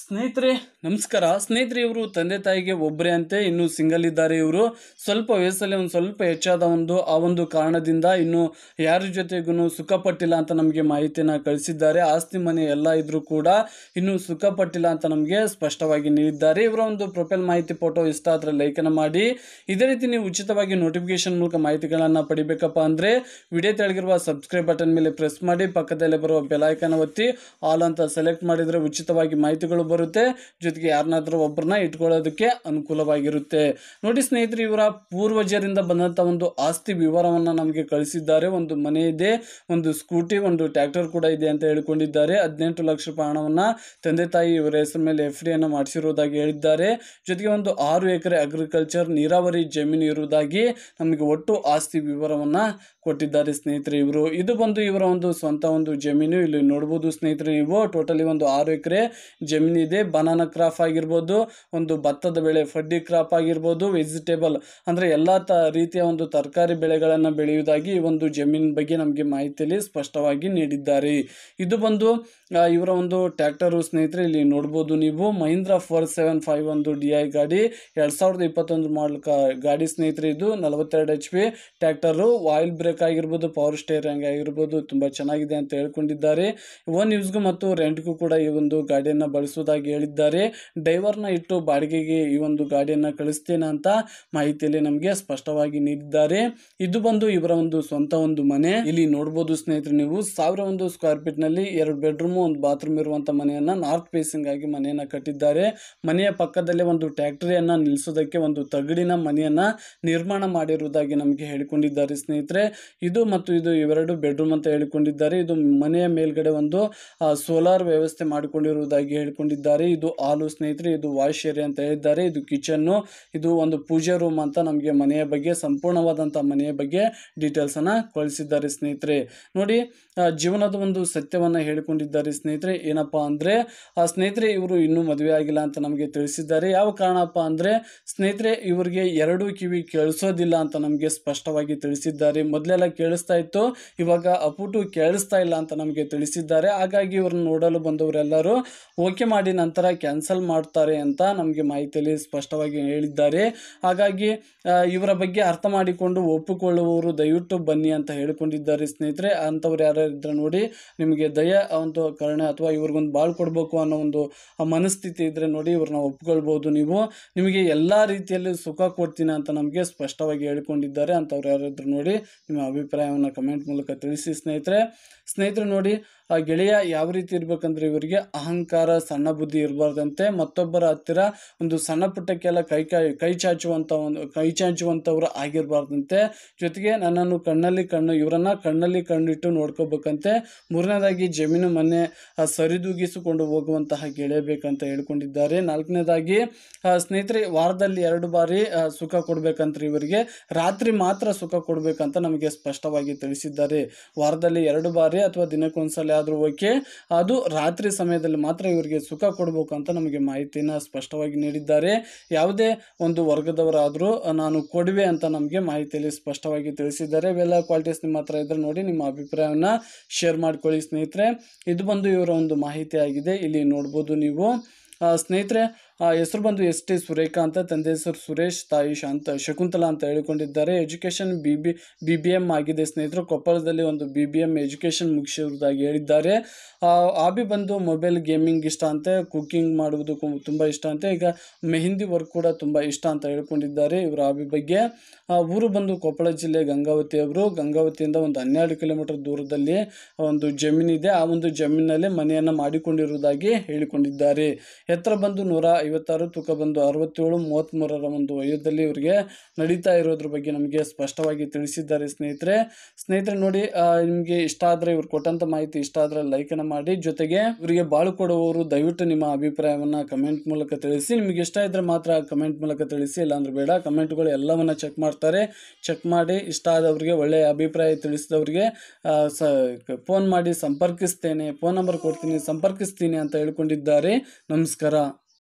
ಸ್ನೇಹಿತರೆ ನಮಸ್ಕಾರ ಸ್ನೇಹಿತರೆ ಇವರು ತಂದೆ ತಾಯಿಗೆ ಒಬ್ಬರೇ ಅಂತೆ ಇನ್ನು ಸಿಂಗಲ್ ಇದ್ದಾರೆ ಇವರು ಸ್ವಲ್ಪ ವಯಸ್ಸಲ್ಲಿ ಒಂದು ಸ್ವಲ್ಪ ಹೆಚ್ಚಾದ ಒಂದು ಆ ಒಂದು ಕಾರಣದಿಂದ ಇನ್ನು ಯಾರ ಜೊತೆಗೂ ಸುಖಪಟ್ಟಿಲ್ಲ ಅಂತ ನಮಗೆ ಮಾಹಿತಿಯನ್ನು ಕಳಿಸಿದ್ದಾರೆ ಆಸ್ತಿ ಮನೆ ಎಲ್ಲ ಇದ್ರೂ ಕೂಡ ಇನ್ನು ಸುಖಪಟ್ಟಿಲ್ಲ ಅಂತ ನಮಗೆ ಸ್ಪಷ್ಟವಾಗಿ ನೀಡಿದ್ದಾರೆ ಇವರ ಒಂದು ಪ್ರೊಫೈಲ್ ಮಾಹಿತಿ ಫೋಟೋ ಇಷ್ಟ ಆದರೆ ಲೈಕನ್ನು ಮಾಡಿ ಇದೇ ರೀತಿ ನೀವು ಉಚಿತವಾಗಿ ನೋಟಿಫಿಕೇಶನ್ ಮೂಲಕ ಮಾಹಿತಿಗಳನ್ನು ಪಡಿಬೇಕಪ್ಪ ಅಂದರೆ ವಿಡಿಯೋ ತೆಳಗಿರುವ ಸಬ್ಸ್ಕ್ರೈಬ್ ಬಟನ್ ಮೇಲೆ ಪ್ರೆಸ್ ಮಾಡಿ ಪಕ್ಕದಲ್ಲೇ ಬರುವ ಬೆಲೈಕನ್ನು ಒತ್ತಿ ಆಲ್ ಅಂತ ಸೆಲೆಕ್ಟ್ ಮಾಡಿದರೆ ಉಚಿತವಾಗಿ ಮಾಹಿತಿಗಳು ಬರುತ್ತೆ ಜೊತೆಗೆ ಯಾರನ್ನಾದ್ರೂ ಒಬ್ಬರನ್ನ ಇಟ್ಕೊಳ್ಳೋದಕ್ಕೆ ಅನುಕೂಲವಾಗಿರುತ್ತೆ ನೋಡಿ ಸ್ನೇಹಿತರೆ ಇವರ ಪೂರ್ವಜರಿಂದ ಬಂದಂಥ ಒಂದು ಆಸ್ತಿ ವಿವರವನ್ನ ನಮಗೆ ಕಳಿಸಿದ್ದಾರೆ ಒಂದು ಮನೆ ಇದೆ ಒಂದು ಸ್ಕೂಟಿ ಒಂದು ಟ್ರ್ಯಾಕ್ಟರ್ ಕೂಡ ಇದೆ ಅಂತ ಹೇಳಿಕೊಂಡಿದ್ದಾರೆ ಹದಿನೆಂಟು ಲಕ್ಷ ರೂಪಾಯಿ ಹಣವನ್ನ ತಂದೆ ತಾಯಿ ಇವರ ಹೆಸರ ಮೇಲೆ ಎಫ್ ಡಿಯನ್ನು ಮಾಡಿಸಿರುವುದಾಗಿ ಹೇಳಿದ್ದಾರೆ ಜೊತೆಗೆ ಒಂದು ಆರು ಎಕರೆ ಅಗ್ರಿಕಲ್ಚರ್ ನೀರಾವರಿ ಜಮೀನು ಇರುವುದಾಗಿ ನಮಗೆ ಒಟ್ಟು ಆಸ್ತಿ ವಿವರವನ್ನ ಕೊಟ್ಟಿದ್ದಾರೆ ಸ್ನೇಹಿತರೆ ಇವರು ಇದು ಬಂದು ಇವರ ಒಂದು ಸ್ವಂತ ಒಂದು ಜಮೀನು ಇಲ್ಲಿ ನೋಡ್ಬೋದು ಸ್ನೇಹಿತರೆ ನೀವು ಟೋಟಲಿ ಒಂದು ಆರು ಎಕರೆ ಜಮೀನು ಇದೆ ಬನಾನಾ ಕ್ರಾಪ್ ಆಗಿರ್ಬೋದು ಒಂದು ಭತ್ತದ ಬೆಳೆ ಫಡ್ಡಿ ಕ್ರಾಪ್ ಆಗಿರ್ಬೋದು ವೆಜಿಟೇಬಲ್ ಅಂದರೆ ಎಲ್ಲ ತ ರೀತಿಯ ಒಂದು ತರಕಾರಿ ಬೆಳೆಗಳನ್ನು ಬೆಳೆಯುವುದಾಗಿ ಈ ಒಂದು ಜಮೀನ್ ಬಗ್ಗೆ ನಮಗೆ ಮಾಹಿತಿಯಲ್ಲಿ ಸ್ಪಷ್ಟವಾಗಿ ನೀಡಿದ್ದಾರೆ ಇದು ಬಂದು ಇವರ ಒಂದು ಟ್ಯಾಕ್ಟರು ಸ್ನೇಹಿತರೆ ಇಲ್ಲಿ ನೋಡ್ಬೋದು ನೀವು ಮಹೀಂದ್ರ ಫೋರ್ ಸೆವೆನ್ ಫೈವ್ ಒಂದು ಡಿ ಐ ಗಾಡಿ ಎರಡು ಸಾವಿರದ ಇಪ್ಪತ್ತೊಂದು ಮಾಡಲ್ ಗಾಡಿ ಸ್ನೇಹಿತರೆ ಇದು ನಲವತ್ತೆರಡು H P tractor oil brake bike ಆಗಿರ್ಬೋದು ಪವರ್ ಸ್ಟೇರಿಂಗ್ ಆಗಿರ್ಬೋದು ತುಂಬ ಚೆನ್ನಾಗಿದೆ ಅಂತ ಹೇಳ್ಕೊಂಡಿದ್ದಾರೆ ಓನ್ ಯೂಸ್ಗೂ ಮತ್ತು ರೆಂಟ್ಗೂ ಕೂಡ ಈ ಒಂದು ಗಾಡಿಯನ್ನು ಬಳಸುವುದಾಗಿ ಹೇಳಿದ್ದಾರೆ ಡ್ರೈವರ್ನ ಇಟ್ಟು ಬಾಡಿಗೆಗೆ ಈ ಒಂದು ಗಾಡಿಯನ್ನು ಕಳಿಸ್ತೇನೆ ಅಂತ ಮಾಹಿತಿಯಲ್ಲಿ ನಮಗೆ ಸ್ಪಷ್ಟವಾಗಿ ನೀಡಿದ್ದಾರೆ ಇದು ಬಂದು ಇವರ ಒಂದು ಸ್ವಂತ ಒಂದು ಮನೆ ಇಲ್ಲಿ ನೋಡಬಹುದು ಸ್ನೇಹಿತರೆ ನೀವು ಸಾವಿರ ಒಂದು ಸ್ಕ್ವೇರ್ ಫೀಟ್ ನಲ್ಲಿ ಎರಡು ಬೆಡ್ರೂಮ್ ಒಂದು ಬಾತ್ರೂಮ್ ಇರುವಂತ ಮನೆಯನ್ನ ನಾರ್ತ್ ಫೇಸಿಂಗ್ ಆಗಿ ಮನೆಯನ್ನ ಕಟ್ಟಿದ್ದಾರೆ ಮನೆಯ ಪಕ್ಕದಲ್ಲಿ ಒಂದು ಟ್ಯಾಕ್ಟರಿಯನ್ನ ನಿಲ್ಲಿಸೋದಕ್ಕೆ ಒಂದು ತಗಡಿನ ಮನೆಯನ್ನ ನಿರ್ಮಾಣ ಮಾಡಿರುವುದಾಗಿ ನಮಗೆ ಹೇಳಿಕೊಂಡಿದ್ದಾರೆ ಸ್ನೇಹಿತರೆ ಇದು ಮತ್ತು ಇದು ಇವೆರಡು ಬೆಡ್ರೂಮ್ ಅಂತ ಹೇಳಿಕೊಂಡಿದ್ದಾರೆ ಇದು ಮನೆಯ ಮೇಲ್ಗಡೆ ಒಂದು ಸೋಲಾರ್ ವ್ಯವಸ್ಥೆ ಮಾಡಿಕೊಂಡಿರುವುದಾಗಿ ಹೇಳಿಕೊಂಡಿದ್ದಾರೆ ಇದು ಹಾಲು ಸ್ನೇಹಿತರೆ ಇದು ವಾಶ್ ಏರಿಯಾ ಅಂತ ಹೇಳಿದ್ದಾರೆ ಇದು ಕಿಚನ್ನು ಇದು ಒಂದು ಪೂಜೆ ರೂಮ್ ಅಂತ ನಮಗೆ ಮನೆಯ ಬಗ್ಗೆ ಸಂಪೂರ್ಣವಾದಂಥ ಮನೆಯ ಬಗ್ಗೆ ಅನ್ನ ಕಳಿಸಿದ್ದಾರೆ ಸ್ನೇಹಿತರೆ ನೋಡಿ ಜೀವನದ ಒಂದು ಸತ್ಯವನ್ನು ಹೇಳಿಕೊಂಡಿದ್ದಾರೆ ಸ್ನೇಹಿತರೆ ಅಂದ್ರೆ ಆ ಸ್ನೇಹಿತರೆ ಇವರು ಇನ್ನೂ ಮದುವೆ ಆಗಿಲ್ಲ ಅಂತ ನಮಗೆ ತಿಳಿಸಿದ್ದಾರೆ ಯಾವ ಕಾರಣಪ್ಪ ಅಂದ್ರೆ ಸ್ನೇಹಿತರೆ ಇವರಿಗೆ ಎರಡು ಕಿವಿ ಕೇಳಿಸೋದಿಲ್ಲ ಅಂತ ನಮಗೆ ಸ್ಪಷ್ಟವಾಗಿ ತಿಳಿಸಿದ್ದಾರೆ ಮೊದಲೇ ಎಲ್ಲ ಕೇಳಿಸ್ತಾ ಇತ್ತು ಇವಾಗ ಅಪುಟು ಕೇಳಿಸ್ತಾ ಇಲ್ಲ ಅಂತ ನಮಗೆ ತಿಳಿಸಿದ್ದಾರೆ ಹಾಗಾಗಿ ಇವ್ರನ್ನ ನೋಡಲು ಬಂದವರೆಲ್ಲರೂ ಓಕೆ ಮಾಡಿ ನಂತರ ಕ್ಯಾನ್ಸಲ್ ಮಾಡ್ತಾರೆ ಅಂತ ನಮಗೆ ಮಾಹಿತಿಯಲ್ಲಿ ಸ್ಪಷ್ಟವಾಗಿ ಹೇಳಿದ್ದಾರೆ ಹಾಗಾಗಿ ಇವರ ಬಗ್ಗೆ ಅರ್ಥ ಮಾಡಿಕೊಂಡು ಒಪ್ಪಿಕೊಳ್ಳುವವರು ದಯವಿಟ್ಟು ಬನ್ನಿ ಅಂತ ಹೇಳಿಕೊಂಡಿದ್ದಾರೆ ಸ್ನೇಹಿತರೆ ಅಂಥವ್ರು ಇದ್ರೆ ನೋಡಿ ನಿಮಗೆ ದಯ ಒಂದು ಕಾರಣ ಅಥವಾ ಇವ್ರಿಗೊಂದು ಬಾಳ್ ಕೊಡಬೇಕು ಅನ್ನೋ ಒಂದು ಮನಸ್ಥಿತಿ ಇದ್ರೆ ನೋಡಿ ಇವ್ರನ್ನ ಒಪ್ಕೊಳ್ಬೋದು ನೀವು ನಿಮಗೆ ಎಲ್ಲಾ ರೀತಿಯಲ್ಲಿ ಸುಖ ಕೊಡ್ತೀನಿ ಅಂತ ನಮಗೆ ಸ್ಪಷ್ಟವಾಗಿ ಹೇಳಿಕೊಂಡಿದ್ದಾರೆ ಅಂತವ್ರು ಯಾರಾದ್ರೂ ನೋಡಿ ನಿಮ್ಮ ಅಭಿಪ್ರಾಯವನ್ನು ಕಮೆಂಟ್ ಮೂಲಕ ತಿಳಿಸಿ ಸ್ನೇಹಿತರೆ ಸ್ನೇಹಿತರು ನೋಡಿ ಆ ಗೆಳೆಯ ಯಾವ ರೀತಿ ಇರಬೇಕಂದ್ರೆ ಇವರಿಗೆ ಅಹಂಕಾರ ಸಣ್ಣ ಬುದ್ಧಿ ಇರಬಾರ್ದಂತೆ ಮತ್ತೊಬ್ಬರ ಹತ್ತಿರ ಒಂದು ಸಣ್ಣ ಪುಟ್ಟಕ್ಕೆಲ್ಲ ಕೈ ಕೈ ಕೈ ಚಾಚುವಂಥ ಒಂದು ಕೈ ಚಾಚುವಂಥವ್ರು ಆಗಿರಬಾರ್ದಂತೆ ಜೊತೆಗೆ ನನ್ನನ್ನು ಕಣ್ಣಲ್ಲಿ ಕಣ್ಣು ಇವರನ್ನ ಕಣ್ಣಲ್ಲಿ ಕಣ್ಣಿಟ್ಟು ನೋಡ್ಕೋಬೇಕಂತೆ ಮೂರನೇದಾಗಿ ಜಮೀನು ಮನೆ ಸರಿದೂಗಿಸಿಕೊಂಡು ಹೋಗುವಂತಹ ಗೆಳೆಯ ಬೇಕಂತ ಹೇಳ್ಕೊಂಡಿದ್ದಾರೆ ನಾಲ್ಕನೇದಾಗಿ ಸ್ನೇಹಿತರೆ ವಾರದಲ್ಲಿ ಎರಡು ಬಾರಿ ಸುಖ ಕೊಡಬೇಕಂತ ಇವರಿಗೆ ರಾತ್ರಿ ಮಾತ್ರ ಸುಖ ಕೊಡಬೇಕಂತ ನಮಗೆ ಬಗ್ಗೆ ಸ್ಪಷ್ಟವಾಗಿ ತಿಳಿಸಿದ್ದಾರೆ ವಾರದಲ್ಲಿ ಎರಡು ಬಾರಿ ಅಥವಾ ದಿನಕ್ಕೊಂದ್ಸಲ ಆದರೂ ಓಕೆ ಅದು ರಾತ್ರಿ ಸಮಯದಲ್ಲಿ ಮಾತ್ರ ಇವರಿಗೆ ಸುಖ ಕೊಡಬೇಕು ಅಂತ ನಮಗೆ ಮಾಹಿತಿನ ಸ್ಪಷ್ಟವಾಗಿ ನೀಡಿದ್ದಾರೆ ಯಾವುದೇ ಒಂದು ವರ್ಗದವರಾದರೂ ನಾನು ಕೊಡುವೆ ಅಂತ ನಮಗೆ ಮಾಹಿತಿಯಲ್ಲಿ ಸ್ಪಷ್ಟವಾಗಿ ತಿಳಿಸಿದ್ದಾರೆ ಇವೆಲ್ಲ ಕ್ವಾಲಿಟೀಸ್ ನಿಮ್ಮ ಹತ್ರ ಇದ್ರೆ ನೋಡಿ ನಿಮ್ಮ ಅಭಿಪ್ರಾಯವನ್ನು ಶೇರ್ ಮಾಡ್ಕೊಳ್ಳಿ ಸ್ನೇಹಿತರೆ ಇದು ಬಂದು ಇವರ ಒಂದು ಮಾಹಿತಿ ಆಗಿದೆ ಇಲ್ಲಿ ನೋಡ್ಬೋದು ನೀವು ಸ್ನೇಹಿತರೆ ಹೆಸರು ಬಂದು ಎಸ್ ಟಿ ಸುರೇಖಾ ಅಂತ ತಂದೆ ಹೆಸರು ಸುರೇಶ್ ತಾಯಿ ಶಾಂತ ಶಕುಂತಲಾ ಅಂತ ಹೇಳಿಕೊಂಡಿದ್ದಾರೆ education B B B B M ಆಗಿದೆ ಸ್ನೇಹಿತರು ಕೊಪ್ಪಳದಲ್ಲಿ ಒಂದು ಬಿ ಬಿ ಎಮ್ ಎಜುಕೇಷನ್ ಮುಗಿಸಿರುವುದಾಗಿ ಹೇಳಿದ್ದಾರೆ ಆಬಿ ಬಂದು ಮೊಬೈಲ್ ಗೇಮಿಂಗ್ ಇಷ್ಟ ಅಂತೆ ಕುಕ್ಕಿಂಗ್ ಮಾಡುವುದು ತುಂಬ ಇಷ್ಟ ಅಂತೆ ಈಗ ಮೆಹಂದಿ ವರ್ಕ್ ಕೂಡ ತುಂಬ ಇಷ್ಟ ಅಂತ ಹೇಳ್ಕೊಂಡಿದ್ದಾರೆ ಇವರ ಆಬಿ ಬಗ್ಗೆ ಊರು ಬಂದು ಕೊಪ್ಪಳ ಜಿಲ್ಲೆ ಗಂಗಾವತಿ ಅವರು ಗಂಗಾವತಿಯಿಂದ ಒಂದು ಹನ್ನೆರಡು ಕಿಲೋಮೀಟರ್ ದೂರದಲ್ಲಿ ಒಂದು ಜಮೀನಿದೆ ಆ ಒಂದು ಜಮೀನಲ್ಲಿ ಮನೆಯನ್ನು ಮಾಡಿಕೊಂಡಿರುವುದಾಗಿ ಹೇಳಿಕೊಂಡಿದ್ದಾರೆ ಎತ್ತರ ಬಂದು ನೂರ ಐವತ್ತಾರು ತೂಕ ಬಂದು ಅರವತ್ತೇಳು ಮೂವತ್ತ್ಮೂರರ ಒಂದು ವಯದಲ್ಲಿ ಇವರಿಗೆ ನಡೀತಾ ಇರೋದ್ರ ಬಗ್ಗೆ ನಮಗೆ ಸ್ಪಷ್ಟವಾಗಿ ತಿಳಿಸಿದ್ದಾರೆ ಸ್ನೇಹಿತರೆ ಸ್ನೇಹಿತರೆ ನೋಡಿ ನಿಮಗೆ ಇಷ್ಟ ಆದರೆ ಇವರು ಕೊಟ್ಟಂಥ ಮಾಹಿತಿ ಇಷ್ಟ ಆದರೆ ಲೈಕನ್ನು ಮಾಡಿ ಜೊತೆಗೆ ಇವರಿಗೆ ಬಾಳು ಕೊಡುವವರು ದಯವಿಟ್ಟು ನಿಮ್ಮ ಅಭಿಪ್ರಾಯವನ್ನು ಕಮೆಂಟ್ ಮೂಲಕ ತಿಳಿಸಿ ನಿಮಗೆ ಇಷ್ಟ ಇದ್ದರೆ ಮಾತ್ರ ಕಮೆಂಟ್ ಮೂಲಕ ತಿಳಿಸಿ ಇಲ್ಲಾಂದ್ರೆ ಬೇಡ ಕಮೆಂಟ್ಗಳು ಎಲ್ಲವನ್ನು ಚೆಕ್ ಮಾಡ್ತಾರೆ ಚೆಕ್ ಮಾಡಿ ಇಷ್ಟ ಆದವರಿಗೆ ಒಳ್ಳೆಯ ಅಭಿಪ್ರಾಯ ತಿಳಿಸಿದವರಿಗೆ ಸ ಫೋನ್ ಮಾಡಿ ಸಂಪರ್ಕಿಸ್ತೇನೆ ಫೋನ್ ನಂಬರ್ ಕೊಡ್ತೀನಿ ಸಂಪರ್ಕಿಸ್ತೀನಿ ಅಂತ ಹೇಳ್ಕೊಂಡಿದ್ದಾರೆ ನಮಸ್ಕಾರ مسخره